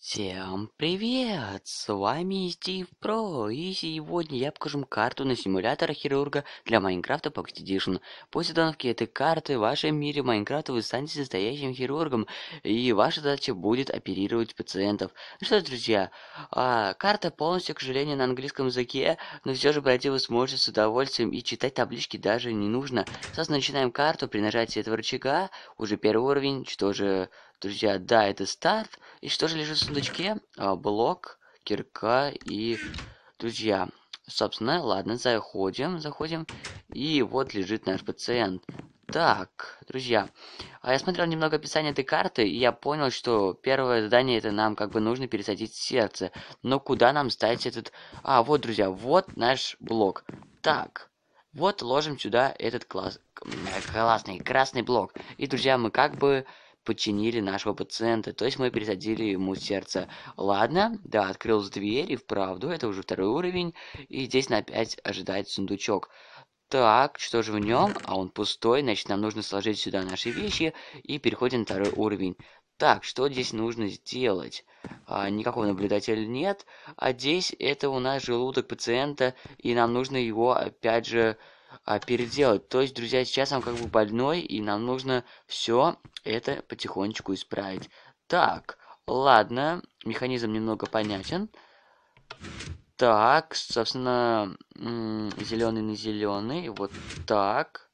Всем привет! С вами Стив Про, и сегодня я покажу карту на симулятор хирурга для Майнкрафта Pocket Edition. После установки этой карты в вашем мире Майнкрафта вы станете настоящим хирургом, и ваша задача будет оперировать пациентов. Ну что, друзья, а, карта полностью, к сожалению, на английском языке, но все же пройти вы сможете с удовольствием, и читать таблички даже не нужно. Сейчас начинаем карту при нажатии этого рычага, уже первый уровень, что же Друзья, да, это старт. И что же лежит в сундучке? А, блок, кирка и... Друзья, собственно, ладно, заходим, заходим. И вот лежит наш пациент. Так, друзья, а я смотрел немного описание этой карты, и я понял, что первое задание это нам как бы нужно пересадить сердце. Но куда нам ставить этот... А, вот, друзья, вот наш блок. Так, вот ложим сюда этот класс... классный красный блок. И, друзья, мы как бы подчинили нашего пациента, то есть мы пересадили ему сердце. Ладно, да, открылась дверь, и вправду, это уже второй уровень, и здесь опять ожидает сундучок. Так, что же в нем? А он пустой, значит нам нужно сложить сюда наши вещи и переходим на второй уровень. Так, что здесь нужно сделать? А, никакого наблюдателя нет, а здесь это у нас желудок пациента, и нам нужно его опять же а, переделать. То есть, друзья, сейчас он как бы больной, и нам нужно все это потихонечку исправить. Так, ладно, механизм немного понятен. Так, собственно, зеленый на зеленый, вот так.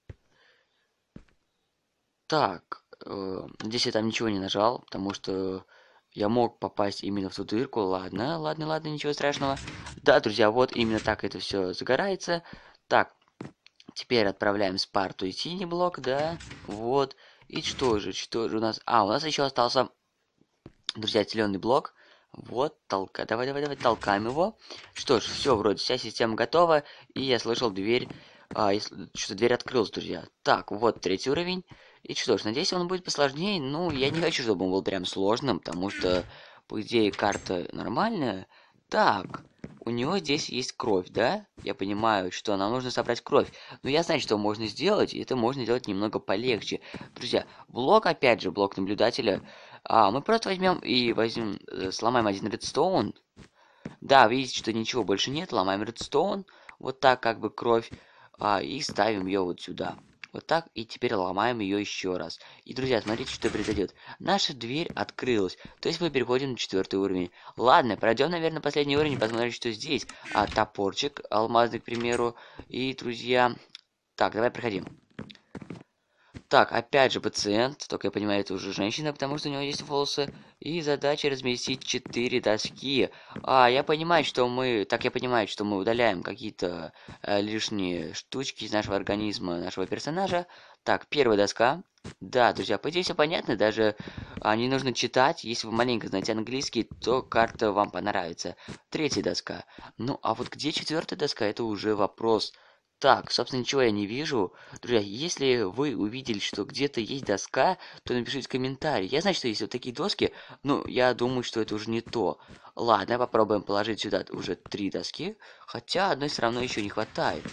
Так, э, здесь я там ничего не нажал, потому что я мог попасть именно в ту дырку. Ладно, ладно, ладно, ничего страшного. Да, друзья, вот именно так это все загорается. Так, теперь отправляем Спарту и синий блок, да, вот. Вот. И что же, что же у нас... А, у нас еще остался, друзья, зеленый блок. Вот, толка. Давай, давай, давай, толкаем его. Что ж, все, вроде вся система готова. И я слышал дверь... А, что-то дверь открылась, друзья. Так, вот третий уровень. И что ж, надеюсь, он будет посложнее. Ну, я не хочу, чтобы он был прям сложным, потому что, по идее, карта нормальная. Так, у него здесь есть кровь, да? Я понимаю, что нам нужно собрать кровь. Но я знаю, что можно сделать, и это можно сделать немного полегче. Друзья, блок, опять же, блок наблюдателя. А, мы просто возьмем и возьмем, э, сломаем один редстоун. Да, видите, что ничего больше нет, ломаем редстоун. Вот так как бы кровь. А, и ставим ее вот сюда. Вот так, и теперь ломаем ее еще раз. И, друзья, смотрите, что произойдет. Наша дверь открылась. То есть мы переходим на четвертый уровень. Ладно, пройдем, наверное, последний уровень, посмотрим, что здесь. А, топорчик алмазный, к примеру. И, друзья... Так, давай проходим. Так, опять же пациент, только я понимаю, это уже женщина, потому что у него есть волосы. И задача разместить 4 доски. А, я понимаю, что мы... Так, я понимаю, что мы удаляем какие-то э, лишние штучки из нашего организма, нашего персонажа. Так, первая доска. Да, друзья, по идее все понятно, даже а, не нужно читать. Если вы маленько знаете английский, то карта вам понравится. Третья доска. Ну, а вот где четвертая доска, это уже вопрос. Вопрос так, собственно, ничего я не вижу. Друзья, если вы увидели, что где-то есть доска, то напишите комментарий. Я знаю, что есть вот такие доски, но я думаю, что это уже не то. Ладно, попробуем положить сюда уже три доски, хотя одной все равно еще не хватает.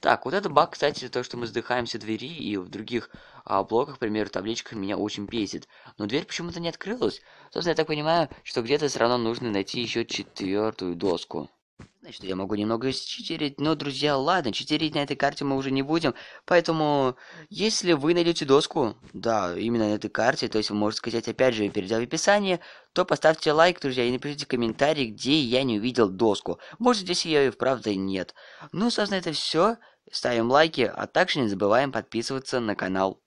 Так, вот это баг, кстати, то, что мы сдыхаемся двери, и в других а, блоках, к примеру, табличках, меня очень бесит. Но дверь почему-то не открылась. Собственно, я так понимаю, что где-то все равно нужно найти еще четвертую доску. Понятно, что я могу немного читерить, но, друзья, ладно, читерить на этой карте мы уже не будем. Поэтому, если вы найдете доску, да, именно на этой карте, то есть вы можете сказать, опять же, перейдя в описание, то поставьте лайк, друзья, и напишите комментарий, где я не увидел доску. Может, здесь ее и вправду нет. Ну, собственно, это все. Ставим лайки, а также не забываем подписываться на канал.